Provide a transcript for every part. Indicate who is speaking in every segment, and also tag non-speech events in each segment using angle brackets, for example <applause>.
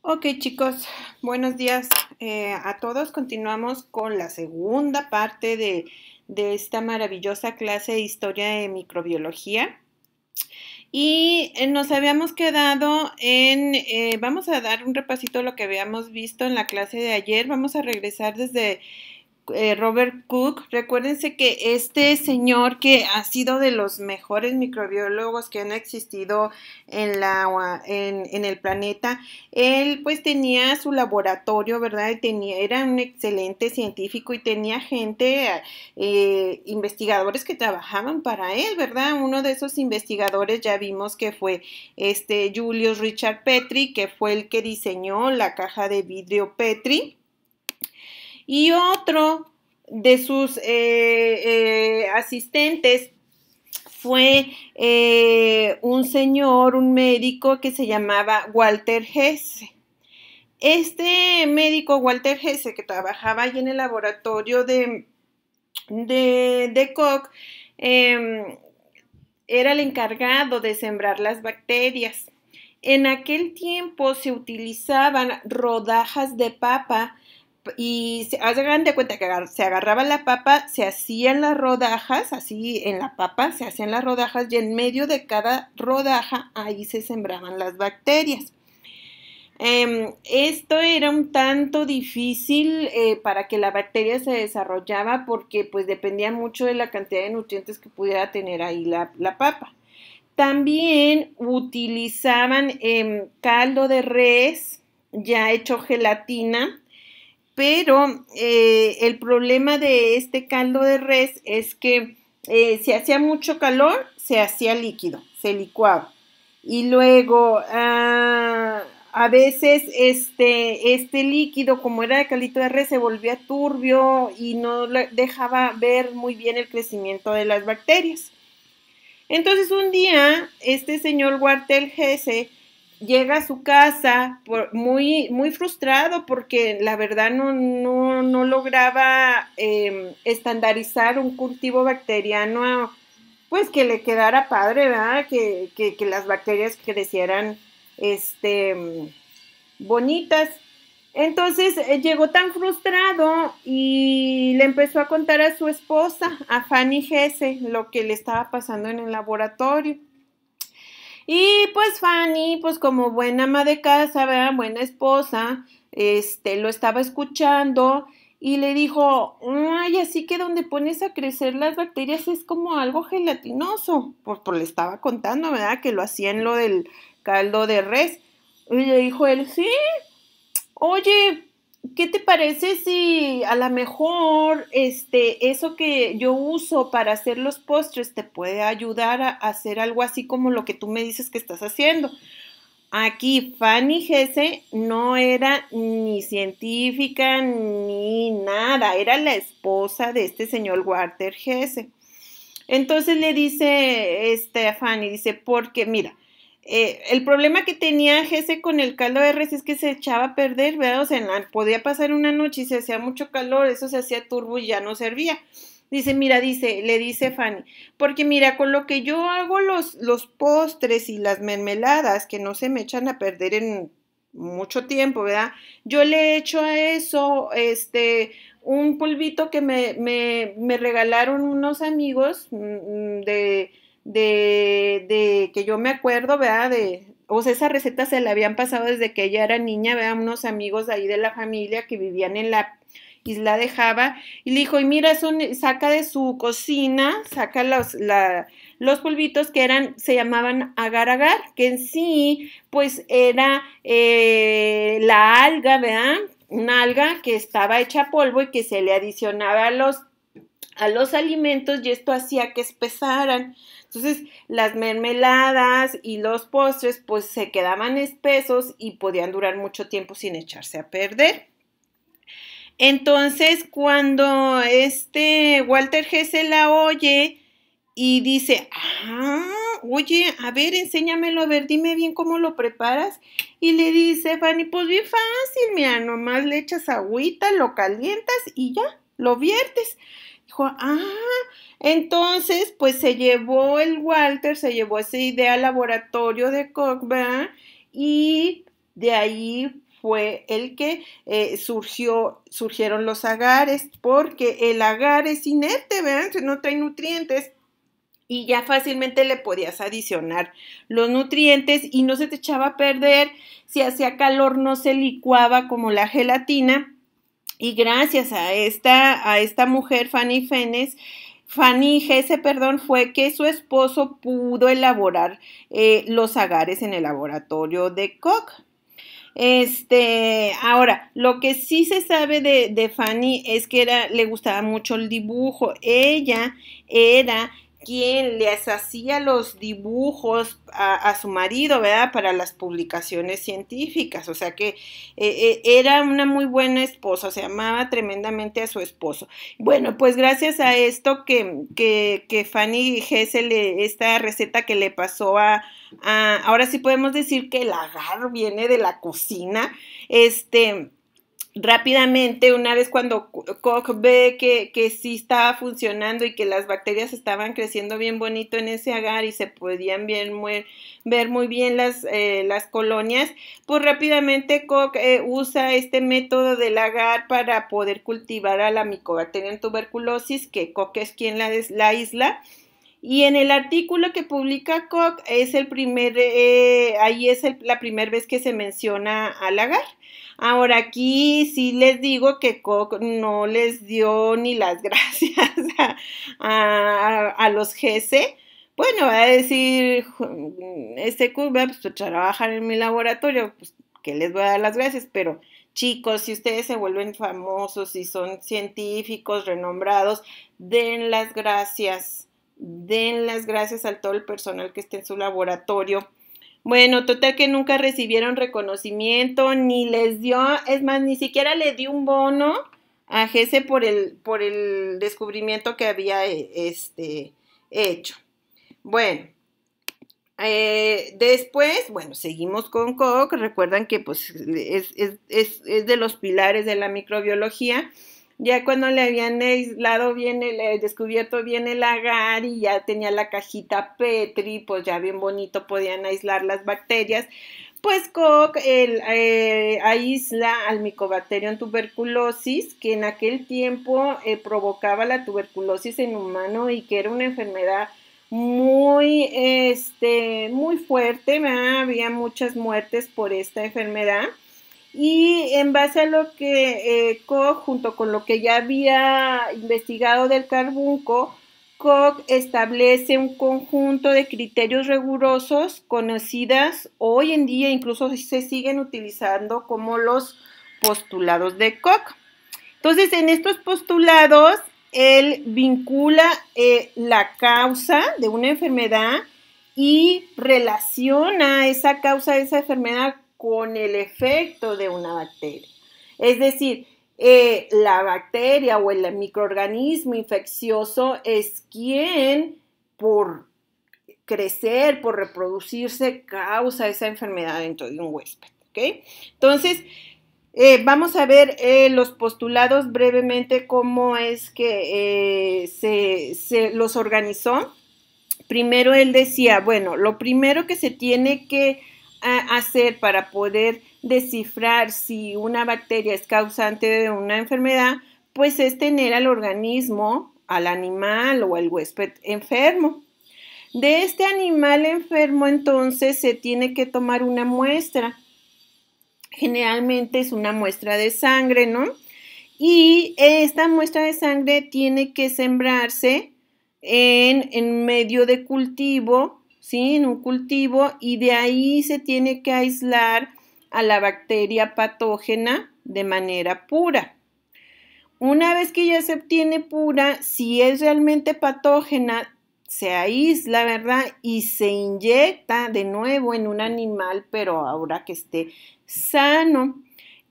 Speaker 1: Ok chicos, buenos días eh, a todos. Continuamos con la segunda parte de, esta maravillosa clase de historia de microbiología. Y eh, nos habíamos quedado en, eh, vamos a dar un repasito de lo que habíamos visto en la clase de ayer. Vamos a regresar desde eh, Robert Cook. Recuérdense que este señor que ha sido de los mejores microbiólogos que han existido en, la, el planeta, él pues tenía su laboratorio, ¿verdad? tenía, era un excelente científico y tenía gente, eh, investigadores que trabajaban para él, ¿verdad? Uno de esos investigadores ya vimos que fue este Julius Richard Petri, que fue el que diseñó la caja de vidrio Petri y otro de sus eh, eh, asistentes fue eh, un señor, un médico que se llamaba Walter Hesse. Este médico, Walter Hesse, que trabajaba allí en el laboratorio de, de, de Koch, em, era el encargado de sembrar las bacterias. En aquel tiempo se utilizaban rodajas de papa y se hagan de cuenta que se agarraba la papa, se hacían las rodajas, así en la papa se hacían las rodajas y en medio de cada rodaja ahí se sembraban las bacterias. Em, esto era un tanto difícil eh, para que la bacteria se desarrollaba porque pues dependía mucho de la cantidad de nutrientes que pudiera tener ahí la, papa. También utilizaban em, caldo de res ya hecho gelatina pero eh, el problema de este caldo de res es que eh, si hacía mucho calor, se hacía líquido, se licuaba. Y luego, ah, a veces este, este líquido, como era de caldo de res, se volvía turbio y no dejaba ver muy bien el crecimiento de las bacterias. Entonces un día, este señor Wartel Gese, llega a su casa muy, muy frustrado porque la verdad no, no, no lograba em, estandarizar un cultivo bacteriano, pues que le quedara padre, Que, que, las bacterias crecieran este, bonitas. Entonces eh, llegó tan frustrado y le empezó a contar a su esposa, a Fanny Gese, lo que le estaba pasando en el laboratorio. Y pues Fanny, pues como buena ama de casa, ¿verdad? buena esposa, este, lo estaba escuchando y le dijo, ay, así que donde pones a crecer las bacterias es como algo gelatinoso. Pues, pues le estaba contando, ¿verdad? Que lo hacían lo del caldo de res. Y le dijo él, sí, oye, ¿qué te parece si a lo mejor este, eso que yo uso para hacer los postres te puede ayudar a hacer algo así como lo que tú me dices que estás haciendo? Aquí Fanny Gese no era ni científica ni nada, era la esposa de este señor Walter Gese. Entonces le dice este, a Fanny, dice, porque mira, eh, el problema que tenía Jesse con el caldo de res es que se echaba a perder, ¿verdad? O sea, podía pasar una noche y se hacía mucho calor, eso se hacía turbo y ya no servía. Dice, mira, dice, le dice Fanny, porque mira, con lo que yo hago los, postres y las mermeladas que no se me echan a perder en mucho tiempo, ¿verdad? Yo le echo a eso, este, un polvito que me, me regalaron unos amigos mm, mm, de de, que yo me acuerdo, ¿verdad? De, o sea, esa receta se la habían pasado desde que ella era niña, ¿verdad? Unos amigos ahí de la familia que vivían en la isla de Java y le dijo, y mira, saca de su cocina, saca los, los polvitos que eran, se llamaban agar agar, que en sí, pues era eh, la alga, ¿verdad? Una alga que estaba hecha polvo y que se le adicionaba a los, a los alimentos y esto hacía que espesaran. Entonces, las mermeladas y los postres pues se quedaban espesos y podían durar mucho tiempo sin echarse a perder. Entonces, cuando este Walter se la oye y dice, ah, oye, a ver, enséñamelo, a ver, dime bien cómo lo preparas. Y le dice Fanny, pues bien fácil, mira, nomás le echas agüita, lo calientas y ya, lo viertes. Dijo, ah, entonces, pues se llevó el Walter, se llevó esa idea al laboratorio de Cockburn y de ahí fue el que eh, surgió, surgieron los agares, porque el agar es inerte, ¿verdad? No trae nutrientes, y ya fácilmente le podías adicionar los nutrientes y no se te echaba a perder, si hacía calor no se licuaba como la gelatina y gracias a esta, a esta mujer, Fanny Fenes, Fanny Gese, perdón, fue que su esposo pudo elaborar eh, los agares en el laboratorio de Koch. Este, ahora, lo que sí se sabe de, Fanny es que le gustaba mucho el dibujo. Ella era quien les hacía los dibujos a, su marido, ¿verdad? Para las publicaciones científicas, o sea que eh, eh, era una muy buena esposa, o se amaba tremendamente a su esposo. Bueno, pues gracias a esto que, que, que Fanny eh, esta receta que le pasó a, ahora sí podemos decir que el agar viene de la cocina, este rápidamente, una vez cuando Koch ve que, que, sí estaba funcionando y que las bacterias estaban creciendo bien bonito en ese agar y se podían bien, ver muy bien las, eh, colonias, pues rápidamente Koch eh, usa este método del agar para poder cultivar a la micobacteria en tuberculosis, que Koch es quien la, la isla. Y en el artículo que publica Koch es el primer, eh, ahí es la primera vez que se menciona al agar. Ahora aquí sí les digo que Koch no les dio ni las <laughs> gracias a, los GC. Bueno, va a decir, este va pues, pues trabajar en mi laboratorio, pues que les voy a dar las gracias, pero chicos, si ustedes se vuelven famosos, y son científicos, renombrados, den las gracias, den las gracias a todo el personal que esté en su laboratorio bueno, total que nunca recibieron reconocimiento, ni les dio, es más, ni siquiera le dio un bono a Jesse por el, por el descubrimiento que había eh, este, hecho. Bueno, eh, después, bueno, seguimos con Koch, recuerdan que pues, es de los pilares de la microbiología ya cuando le habían aislado bien, el, descubierto bien el agar y ya tenía la cajita Petri, pues ya bien bonito podían aislar las bacterias. Pues Koch eh, aísla al Mycobacterium tuberculosis, que en aquel tiempo eh, provocaba la tuberculosis en humano y que era una enfermedad muy, este, muy fuerte, había muchas muertes por esta enfermedad. Y en base a lo que eh, Koch, junto con lo que ya había investigado del carbunco, Koch establece un conjunto de criterios rigurosos conocidas hoy en día, incluso se siguen utilizando como los postulados de Koch. Entonces, en estos postulados, él vincula eh, la causa de una enfermedad y relaciona esa causa de esa enfermedad con el efecto de una bacteria. Es decir, eh, la bacteria o el microorganismo infeccioso es quien por crecer, por reproducirse, causa esa enfermedad dentro de un huésped. Entonces, eh, vamos a ver eh, los postulados brevemente, cómo es que se los organizó. Primero él decía, bueno, lo primero que se tiene que hacer para poder descifrar si una bacteria es causante de una enfermedad, pues es tener al organismo, al animal o al huésped enfermo. De este animal enfermo entonces se tiene que tomar una muestra. Generalmente es una muestra de sangre, ¿no? Y esta muestra de sangre tiene que sembrarse en, en medio de cultivo ¿sí? En un cultivo y de ahí se tiene que aislar a la bacteria patógena de manera pura. Una vez que ya se obtiene pura, si es realmente patógena, se aísla, ¿verdad? Y se inyecta de nuevo en un animal, pero ahora que esté sano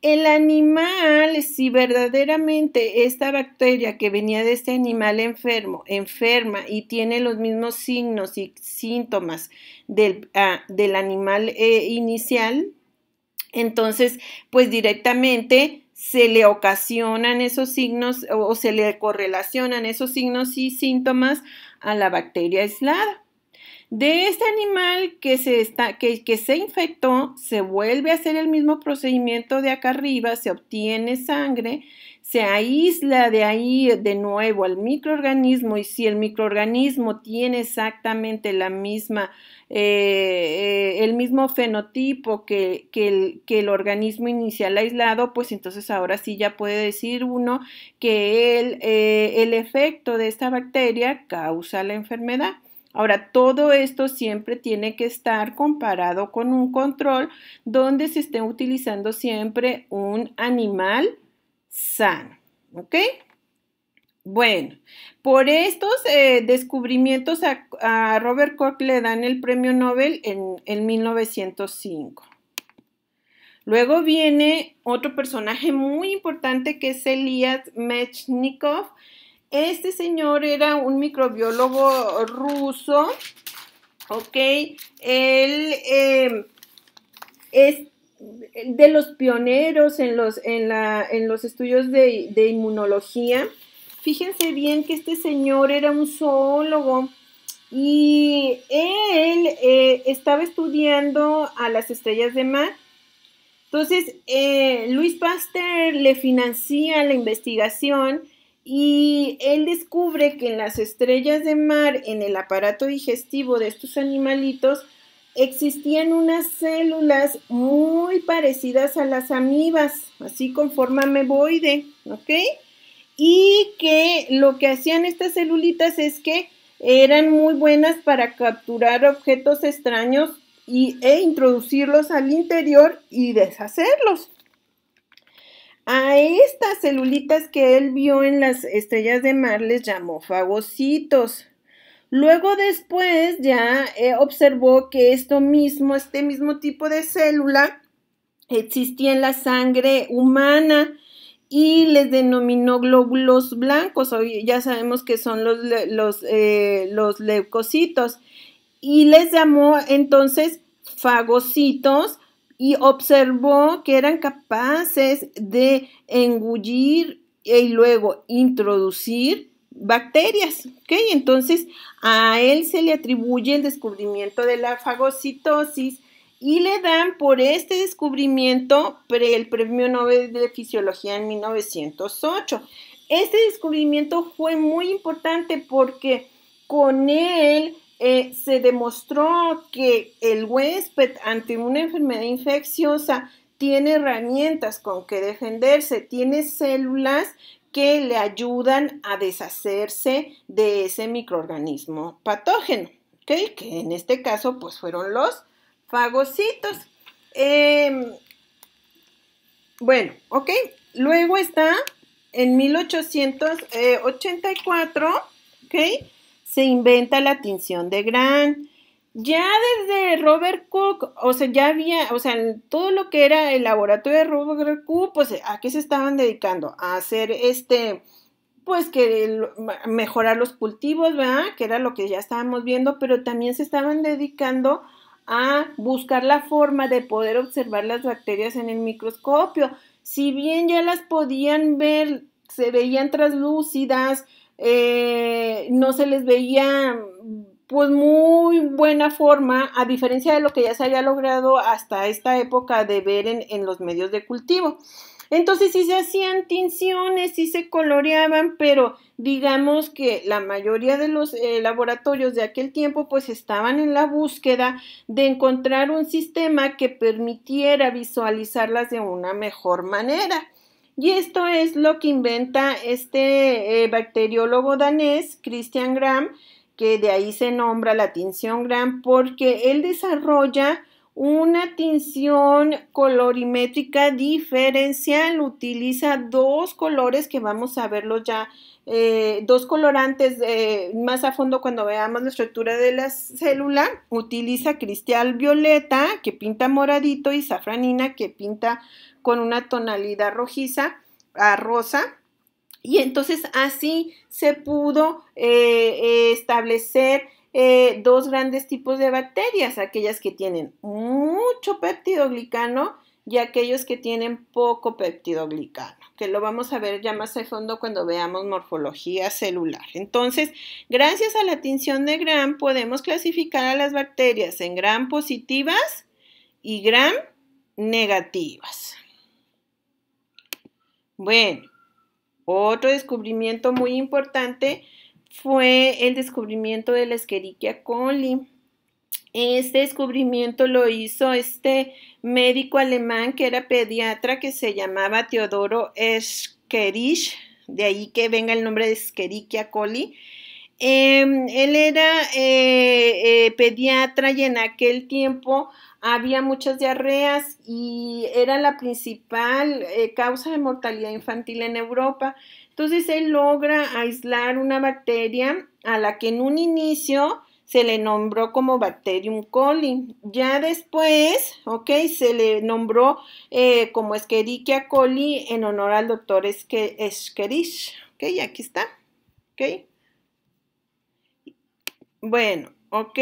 Speaker 1: el animal, si verdaderamente esta bacteria que venía de este animal enfermo, enferma y tiene los mismos signos y síntomas del, ah, animal eh, inicial, entonces, pues directamente se le ocasionan esos signos o se le correlacionan esos signos y síntomas a la bacteria aislada. De este animal que se, que, se infectó, se vuelve a hacer el mismo procedimiento de acá arriba, se obtiene sangre, se aísla de ahí de nuevo al microorganismo y si el microorganismo tiene exactamente la misma, eh, eh, el mismo fenotipo que, el, el, organismo inicial aislado, pues entonces ahora sí ya puede decir uno que el eh, efecto de esta bacteria causa la enfermedad. Ahora, todo esto siempre tiene que estar comparado con un control donde se esté utilizando siempre un animal sano. ¿Ok? Bueno, por estos eh, descubrimientos a, Robert Koch le dan el premio Nobel en, en 1905. Luego viene otro personaje muy importante que es Elías Mechnikov, este señor era un microbiólogo ruso, ¿ok? Él em, es de los pioneros en los, en la, en los estudios de, de inmunología. Fíjense bien que este señor era un zoólogo. Y él eh, estaba estudiando a las estrellas de mar. Entonces, eh, Luis Pasteur le financia la investigación y él descubre que en las estrellas de mar, en el aparato digestivo de estos animalitos, existían unas células muy parecidas a las amibas, así con forma meboide, ¿ok? Y que lo que hacían estas celulitas es que eran muy buenas para capturar objetos extraños e introducirlos al interior y deshacerlos. A estas celulitas que él vio en las estrellas de mar les llamó fagocitos. Luego después ya eh, observó que esto mismo, este mismo tipo de célula existía en la sangre humana y les denominó glóbulos blancos, hoy ya sabemos que son los, eh, los leucocitos, y les llamó entonces fagocitos y observó que eran capaces de engullir y luego introducir bacterias. ¿okay? Entonces a él se le atribuye el descubrimiento de la fagocitosis y le dan por este descubrimiento el Premio Nobel de Fisiología en 1908. Este descubrimiento fue muy importante porque con él eh, se demostró que el huésped ante una enfermedad infecciosa tiene herramientas con que defenderse, tiene células que le ayudan a deshacerse de ese microorganismo patógeno, ¿okay? que en este caso pues fueron los fagocitos. Em, bueno, ok, luego está en 1884, eh, ok, se inventa la tinción de Gran. Ya desde Robert Cook, o sea, ya había, o sea, todo lo que era el laboratorio de Robert Cook, pues, ¿a qué se estaban dedicando? A hacer este, pues que mejorar los cultivos, ¿verdad? Que era lo que ya estábamos viendo, pero también se estaban dedicando a buscar la forma de poder observar las bacterias en el microscopio. Si bien ya las podían ver, se veían traslúcidas eh, no se les veía pues muy buena forma, a diferencia de lo que ya se había logrado hasta esta época de ver en, los medios de cultivo. Entonces sí se hacían tinciones, sí se coloreaban, pero digamos que la mayoría de los eh, laboratorios de aquel tiempo pues estaban en la búsqueda de encontrar un sistema que permitiera visualizarlas de una mejor manera. Y esto es lo que inventa este eh, bacteriólogo danés, Christian Graham, que de ahí se nombra la tinción Graham, porque él desarrolla una tinción colorimétrica diferencial, utiliza dos colores que vamos a verlos ya, eh, dos colorantes eh, más a fondo cuando veamos la estructura de la célula, utiliza cristal violeta que pinta moradito y safranina que pinta con una tonalidad rojiza a rosa. Y entonces así se pudo eh, eh, establecer eh, dos grandes tipos de bacterias, aquellas que tienen mucho peptidoglicano y aquellos que tienen poco peptidoglicano, que lo vamos a ver ya más a fondo cuando veamos morfología celular. Entonces, gracias a la tinción de Gram podemos clasificar a las bacterias en Gram positivas y Gram negativas. Bueno, otro descubrimiento muy importante fue el descubrimiento de la Escherichia coli. Este descubrimiento lo hizo este médico alemán que era pediatra que se llamaba Teodoro Escherich, de ahí que venga el nombre de Escherichia coli Em, él era eh, eh, pediatra y en aquel tiempo había muchas diarreas y era la principal eh, causa de mortalidad infantil en Europa. Entonces él logra aislar una bacteria a la que en un inicio se le nombró como Bacterium coli. Ya después, ok, se le nombró como Escherichia coli en honor al doctor Escherich. Ok, aquí está. Ok. Bueno, ok.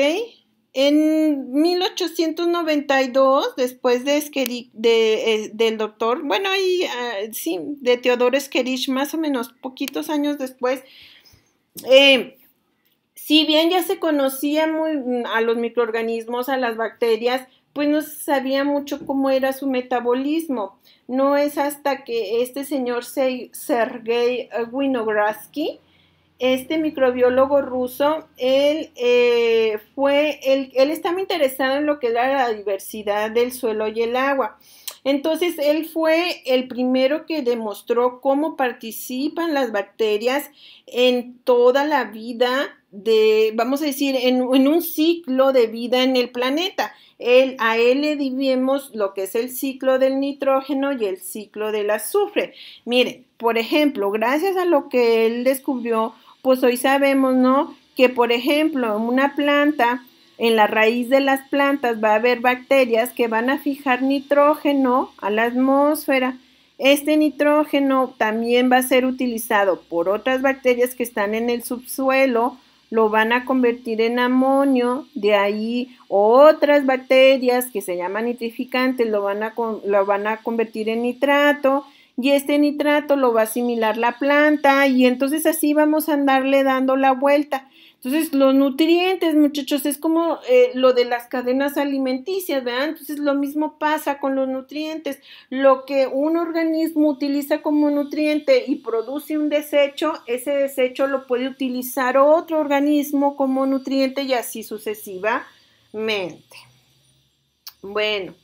Speaker 1: En 1892, después de, eh, del doctor, bueno, ahí ah, sí, de Teodoro Esquerich, más o menos poquitos años después, eh, si bien ya se conocía muy a los microorganismos, a las bacterias, pues no sabía mucho cómo era su metabolismo. No es hasta que este señor Sergei Winogradsky este microbiólogo ruso, él eh, fue, él, él, estaba interesado en lo que era la diversidad del suelo y el agua. Entonces, él fue el primero que demostró cómo participan las bacterias en toda la vida de, vamos a decir, en, un ciclo de vida en el planeta. Él, a él le dividimos lo que es el ciclo del nitrógeno y el ciclo del azufre. Miren, por ejemplo, gracias a lo que él descubrió, pues hoy sabemos, ¿no? Que por ejemplo, en una planta, en la raíz de las plantas va a haber bacterias que van a fijar nitrógeno a la atmósfera. Este nitrógeno también va a ser utilizado por otras bacterias que están en el subsuelo, lo van a convertir en amonio, de ahí otras bacterias que se llaman nitrificantes lo van a convertir en nitrato y este nitrato lo va a asimilar la planta y entonces así vamos a andarle dando la vuelta. Entonces los nutrientes, muchachos, es como eh, lo de las cadenas alimenticias, ¿verdad? Entonces lo mismo pasa con los nutrientes. Lo que un organismo utiliza como nutriente y produce un desecho, ese desecho lo puede utilizar otro organismo como nutriente y así sucesivamente. Bueno,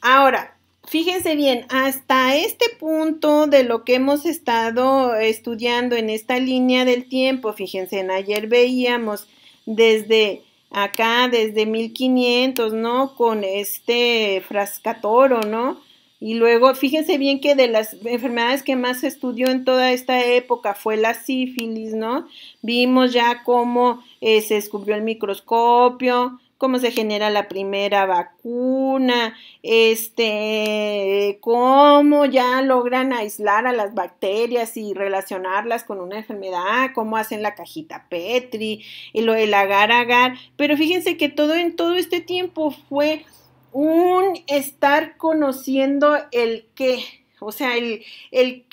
Speaker 1: ahora, Fíjense bien, hasta este punto de lo que hemos estado estudiando en esta línea del tiempo, fíjense, en ayer veíamos desde acá, desde 1500, ¿no? Con este frascatoro, ¿no? Y luego, fíjense bien que de las enfermedades que más se estudió en toda esta época fue la sífilis, ¿no? Vimos ya cómo eh, se descubrió el microscopio, cómo se genera la primera vacuna, este, cómo ya logran aislar a las bacterias y relacionarlas con una enfermedad, cómo hacen la cajita Petri y lo del agar agar. Pero fíjense que todo en todo este tiempo fue un estar conociendo el qué o sea, el, el,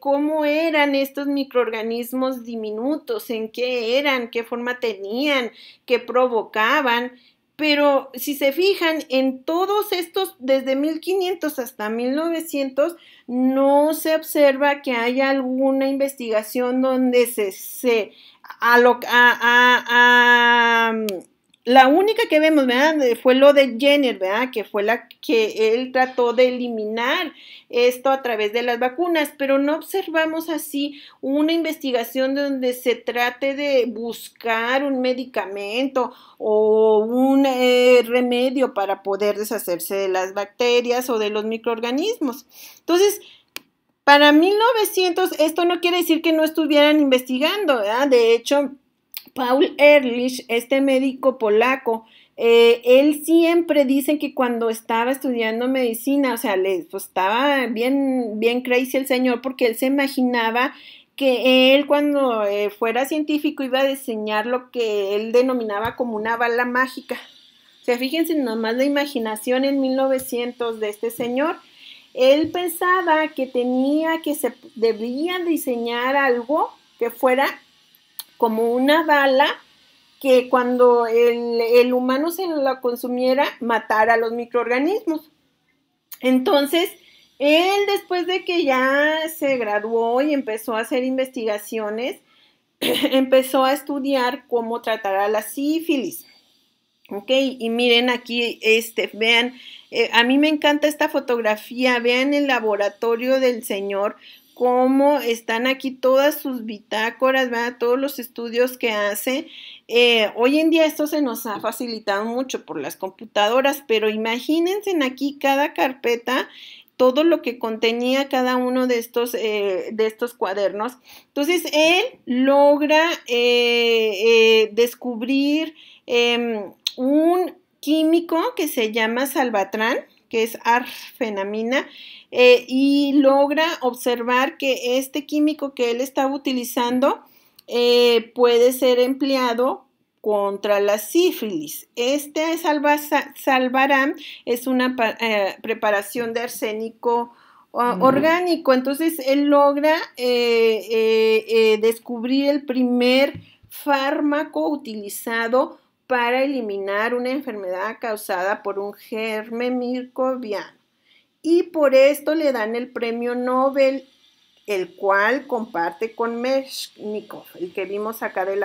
Speaker 1: cómo eran estos microorganismos diminutos, en qué eran, qué forma tenían, qué provocaban. Pero si se fijan, en todos estos, desde 1500 hasta 1900, no se observa que haya alguna investigación donde se, se a, lo, a, la única que vemos, eh, Fue lo de Jenner, ¿verdad? Que fue la que él trató de eliminar esto a través de las vacunas, pero no observamos así una investigación donde se trate de buscar un medicamento o un eh, remedio para poder deshacerse de las bacterias o de los microorganismos. Entonces, para 1900, esto no quiere decir que no estuvieran investigando, ¿verdad? De hecho, Paul Ehrlich, este médico polaco, eh, él siempre dice que cuando estaba estudiando medicina, o sea, le, pues, estaba bien, bien crazy el señor porque él se imaginaba que él cuando eh, fuera científico iba a diseñar lo que él denominaba como una bala mágica. O sea, fíjense nomás la imaginación en 1900 de este señor. Él pensaba que tenía que se debía diseñar algo que fuera como una bala que cuando el, humano se la consumiera matara a los microorganismos. Entonces, él después de que ya se graduó y empezó a hacer investigaciones, <clears throat> empezó a estudiar cómo tratar a la sífilis. Ok, y miren aquí, este, vean, eh, a mí me encanta esta fotografía, vean el laboratorio del señor cómo están aquí todas sus bitácoras, todos los estudios que hace. Eh, hoy en día esto se nos ha facilitado mucho por las computadoras, pero imagínense aquí cada carpeta todo lo que contenía cada uno de estos, eh, de estos cuadernos. Entonces, él logra eh, descubrir em, un químico que se llama salvatrán, que es arfenamina, eh, y logra observar que este químico que él estaba utilizando eh, puede ser empleado contra la sífilis. Este salvarán es una eh, preparación de arsénico orgánico. Entonces él logra descubrir el primer fármaco utilizado para eliminar una enfermedad causada por un germe microbiano. Y por esto le dan el premio Nobel, el cual comparte con Meshnikov, el que vimos acá de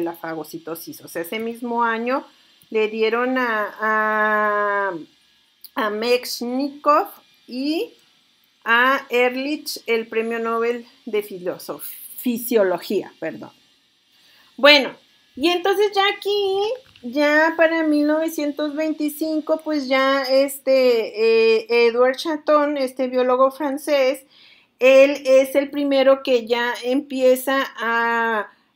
Speaker 1: la, fagocitosis. O sea, ese mismo año le dieron a, a, y a Ehrlich el premio Nobel de Fisiología. Perdón. Bueno, y entonces ya aquí, ya para 1925, pues ya este eh, Edward Chaton, este biólogo francés, él es el primero que ya empieza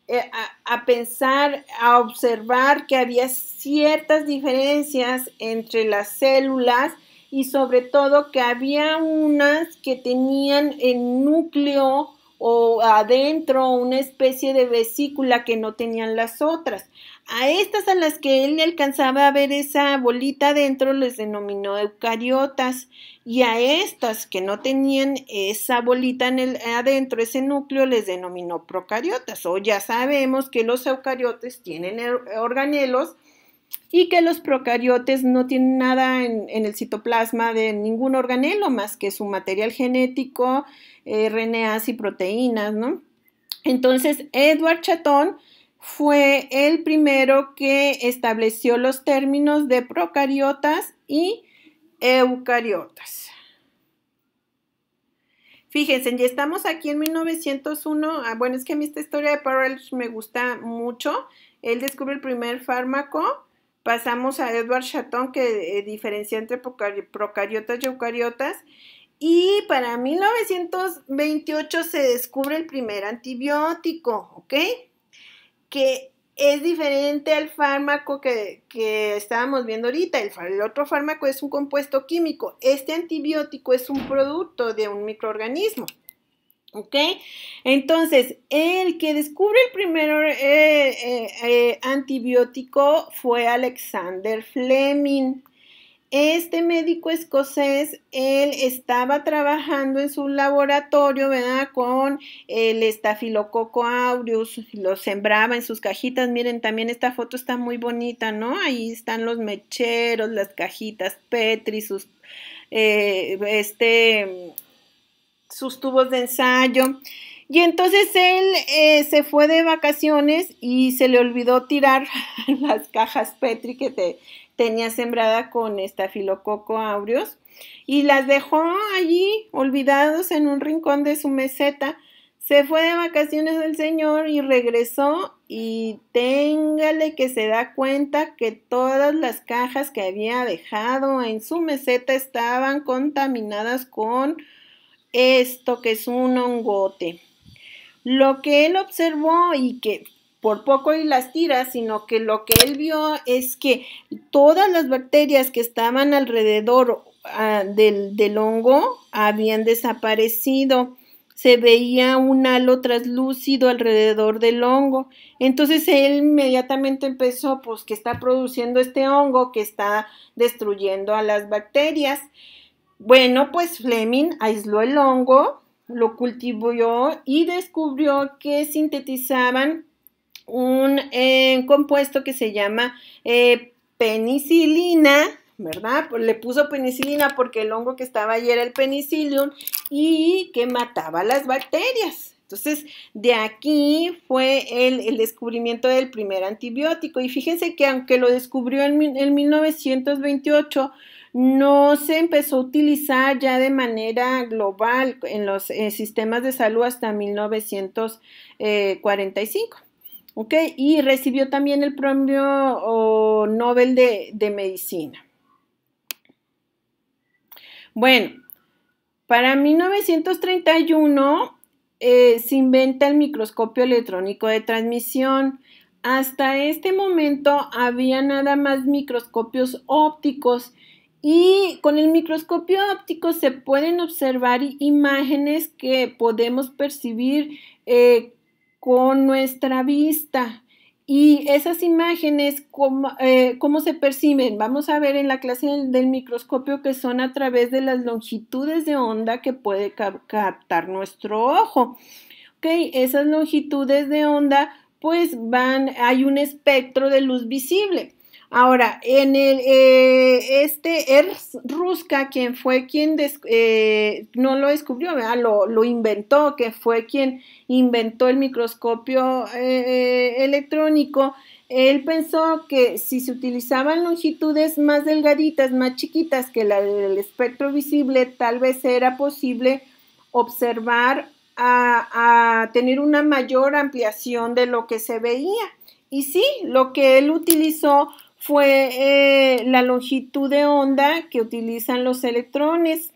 Speaker 1: eh, a, pensar, a observar que había ciertas diferencias entre las células y sobre todo que había unas que tenían el núcleo o adentro una especie de vesícula que no tenían las otras. A estas a las que él le alcanzaba a ver esa bolita adentro les denominó eucariotas y a estas que no tenían esa bolita en el, adentro, ese núcleo, les denominó procariotas. O ya sabemos que los eucariotas tienen organelos y que los procariotes no tienen nada en, el citoplasma de ningún organelo más que su material genético, eh, RNAs y proteínas, ¿no? Entonces, Edward Chatón fue el primero que estableció los términos de procariotas y eucariotas. Fíjense, ya estamos aquí en 1901. Ah, bueno, es que a mí esta historia de Parrish me gusta mucho. Él descubre el primer fármaco Pasamos a Edward Chaton, que eh, diferencia entre procariotas y eucariotas. Y para 1928 se descubre el primer antibiótico, ¿ok? Que es diferente al fármaco que, estábamos viendo ahorita. el, otro fármaco es un compuesto químico. Este antibiótico es un producto de un microorganismo. ¿Ok? Entonces, el que descubre el primer eh, eh, eh, antibiótico fue Alexander Fleming. Este médico escocés, él estaba trabajando en su laboratorio, ¿verdad? Con el estafilococo aureus, lo sembraba en sus cajitas. Miren, también esta foto está muy bonita, ¿no? Ahí están los mecheros, las cajitas Petri, sus, este, sus tubos de ensayo. Y entonces él eh, se fue de vacaciones y se le olvidó tirar <laughs> las cajas Petri que tenía sembrada con estafilococo aureus y las dejó allí olvidados en un rincón de su meseta. Se fue de vacaciones del señor y regresó y téngale que se da cuenta que todas las cajas que había dejado en su meseta estaban contaminadas con esto que es un hongote. Lo que él observó y que por poco y las tiras, sino que lo que él vio es que todas las bacterias que estaban alrededor ah, del, del hongo habían desaparecido se veía un halo traslúcido alrededor del hongo. Entonces él inmediatamente empezó, pues, que está produciendo este hongo que está destruyendo a las bacterias. Bueno, pues Fleming aisló el hongo, lo cultivó y descubrió que sintetizaban un eh, compuesto que se llama eh, penicilina, ¿verdad? Pues le puso penicilina porque el hongo que estaba allí era el penicillium y que mataba las bacterias. Entonces, de aquí fue el, descubrimiento del primer antibiótico. Y fíjense que aunque lo descubrió en, en 1928, no se empezó a utilizar ya de manera global en los sistemas de salud hasta 1945. Eh, y recibió también el premio oh, Nobel de, Medicina. Bueno, para 1931 eh, se inventa el microscopio electrónico de transmisión. Hasta este momento había nada más microscopios ópticos y con el microscopio óptico se pueden observar imágenes que podemos percibir eh, con nuestra vista. Y esas imágenes, eh, ¿cómo, se perciben? Vamos a ver en la clase del, microscopio que son a través de las longitudes de onda que puede captar nuestro ojo. esas longitudes de onda, pues van, hay un espectro de luz visible. Ahora, en el, eh, este Ernst Ruska, quien fue quien, eh, no lo descubrió, lo, inventó, que fue quien inventó el microscopio eh, electrónico, él pensó que si se utilizaban longitudes más delgaditas, más chiquitas que la del espectro visible, tal vez era posible observar a tener una mayor ampliación de lo que se veía. Y sí, lo que él utilizó fue eh, la longitud de onda que utilizan los electrones,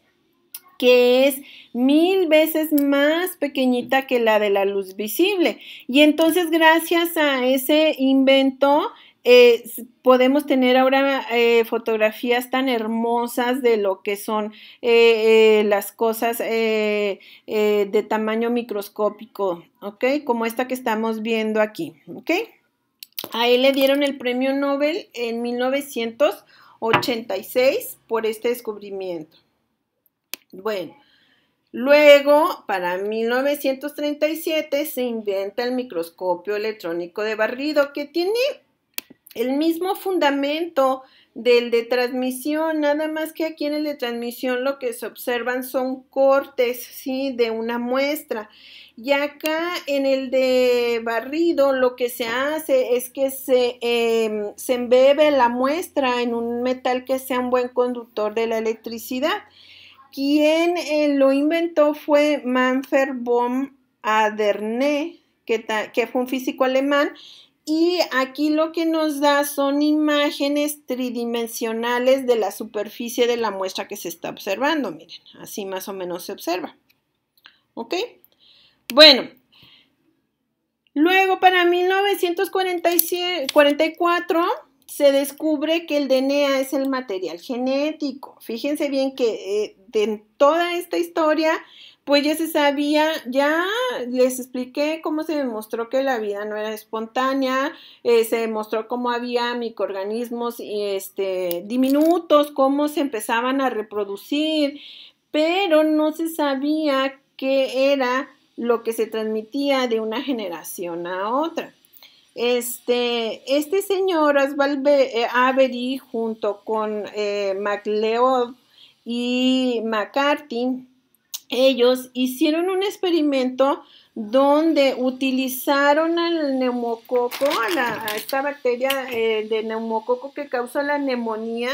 Speaker 1: que es mil veces más pequeñita que la de la luz visible. Y entonces gracias a ese invento, podemos tener ahora eh, fotografías tan hermosas de lo que son eh, las cosas de tamaño microscópico, ¿ok? Como esta que estamos viendo aquí, ¿ok? A él le dieron el premio Nobel en 1986 por este descubrimiento. Bueno, luego, para 1937, se inventa el microscopio electrónico de barrido que tiene el mismo fundamento del de transmisión, nada más que aquí en el de transmisión lo que se observan son cortes, ¿sí? De una muestra. Y acá en el de barrido lo que se hace es que se, em, se embebe la muestra en un metal que sea un buen conductor de la electricidad. Quien eh, lo inventó fue Manfred von Aderné, que, que fue un físico alemán y aquí lo que nos da son imágenes tridimensionales de la superficie de la muestra que se está observando. Miren, así más o menos se observa. ¿Ok? Bueno, luego para 1944 se descubre que el DNA es el material genético. Fíjense bien que en eh, toda esta historia pues ya se sabía, ya les expliqué cómo se demostró que la vida no era espontánea, eh, se demostró cómo había microorganismos este, diminutos, cómo se empezaban a reproducir, pero no se sabía qué era lo que se transmitía de una generación a otra. Este, este señor Asval eh, Avery junto con eh, MacLeod y McCarthy ellos hicieron un experimento donde utilizaron al neumococo, a, esta bacteria eh, de neumococo que causa la neumonía,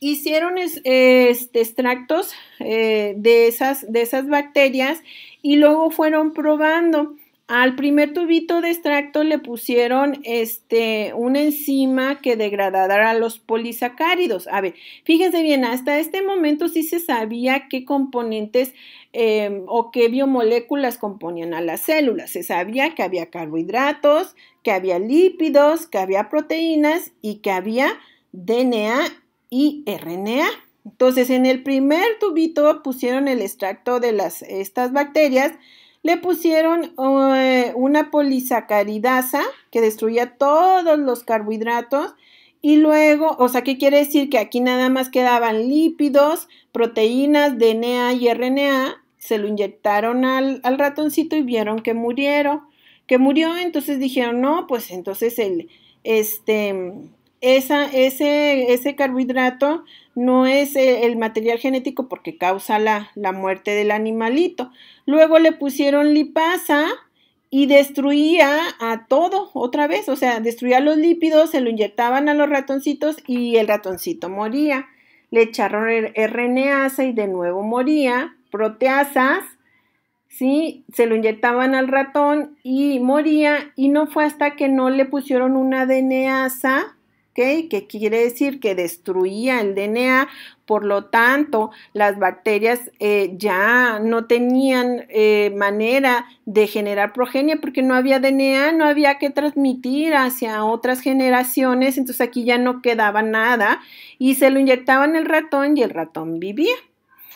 Speaker 1: hicieron este, extractos eh, de esas bacterias y luego fueron probando. Al primer tubito de extracto le pusieron este, una enzima que degradara los polisacáridos. A ver, fíjense bien, hasta este momento sí se sabía qué componentes em, o qué biomoléculas componían a las células. Se sabía que había carbohidratos, que había lípidos, que había proteínas y que había DNA y RNA. Entonces, en el primer tubito pusieron el extracto de estas bacterias le pusieron eh, una polisacaridasa que destruía todos los carbohidratos y luego, o sea, ¿qué quiere decir? Que aquí nada más quedaban lípidos, proteínas, DNA y RNA, se lo inyectaron al, al ratoncito y vieron que murieron, que murió, entonces dijeron, no, pues entonces el, este, ese, ese carbohidrato no es eh, el material genético porque causa la, muerte del animalito. Luego le pusieron lipasa, y destruía a todo otra vez, o sea, destruía los lípidos, se lo inyectaban a los ratoncitos y el ratoncito moría. Le echaron RNAsa y de nuevo moría, proteasas, ¿sí? Se lo inyectaban al ratón y moría y no fue hasta que no le pusieron una DNAsa ¿Qué Que quiere decir que destruía el DNA, por lo tanto, las bacterias eh, ya no tenían eh, manera de generar progenia porque no había DNA, no había que transmitir hacia otras generaciones, entonces aquí ya no quedaba nada y se lo inyectaban el ratón y el ratón vivía.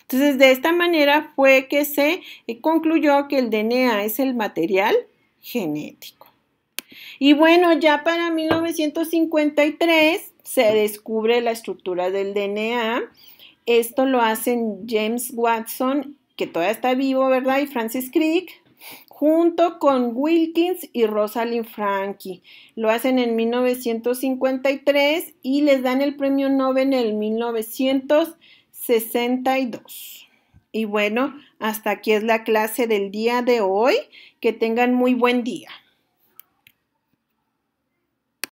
Speaker 1: Entonces, de esta manera fue que se eh, concluyó que el DNA es el material genético. Y bueno, ya para 1953 se descubre la estructura del DNA. Esto lo hacen James Watson, que todavía está vivo, ¿verdad? Y Francis Crick, junto con Wilkins y Rosalind Frankie. Lo hacen en 1953 y les dan el premio Nobel en 1962. Y bueno, hasta aquí es la clase del día de hoy. Que tengan muy buen día.